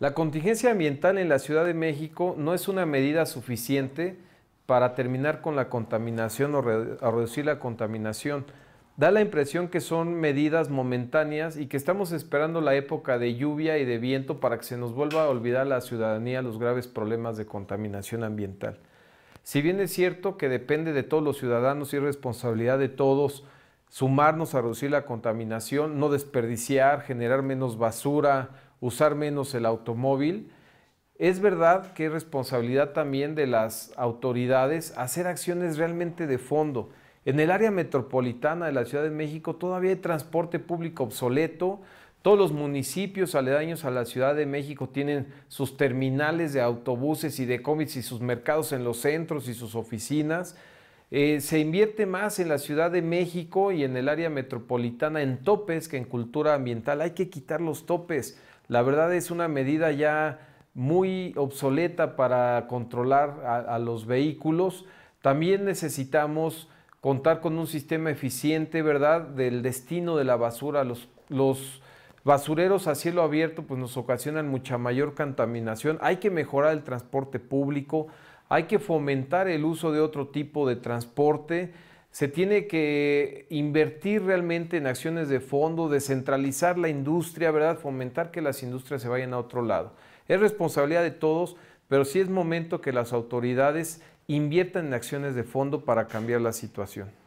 La contingencia ambiental en la Ciudad de México no es una medida suficiente para terminar con la contaminación o, reducir la contaminación. Da la impresión que son medidas momentáneas y que estamos esperando la época de lluvia y de viento para que se nos vuelva a olvidar la ciudadanía los graves problemas de contaminación ambiental. Si bien es cierto que depende de todos los ciudadanos y responsabilidad de todos sumarnos a reducir la contaminación, no desperdiciar, generar menos basura, usar menos el automóvil. Es verdad que es responsabilidad también de las autoridades hacer acciones realmente de fondo. En el área metropolitana de la Ciudad de México todavía hay transporte público obsoleto. Todos los municipios aledaños a la Ciudad de México tienen sus terminales de autobuses y de cómics y sus mercados en los centros y sus oficinas. Eh, se invierte más en la Ciudad de México y en el área metropolitana en topes que en cultura ambiental. Hay que quitar los topes. La verdad es una medida ya muy obsoleta para controlar a, los vehículos. También necesitamos contar con un sistema eficiente, ¿verdad?, del destino de la basura. Los, los basureros a cielo abierto pues, nos ocasionan mucha mayor contaminación. Hay que mejorar el transporte público, hay que fomentar el uso de otro tipo de transporte se tiene que invertir realmente en acciones de fondo, descentralizar la industria, ¿verdad? Fomentar que las industrias se vayan a otro lado. Es responsabilidad de todos, pero sí es momento que las autoridades inviertan en acciones de fondo para cambiar la situación.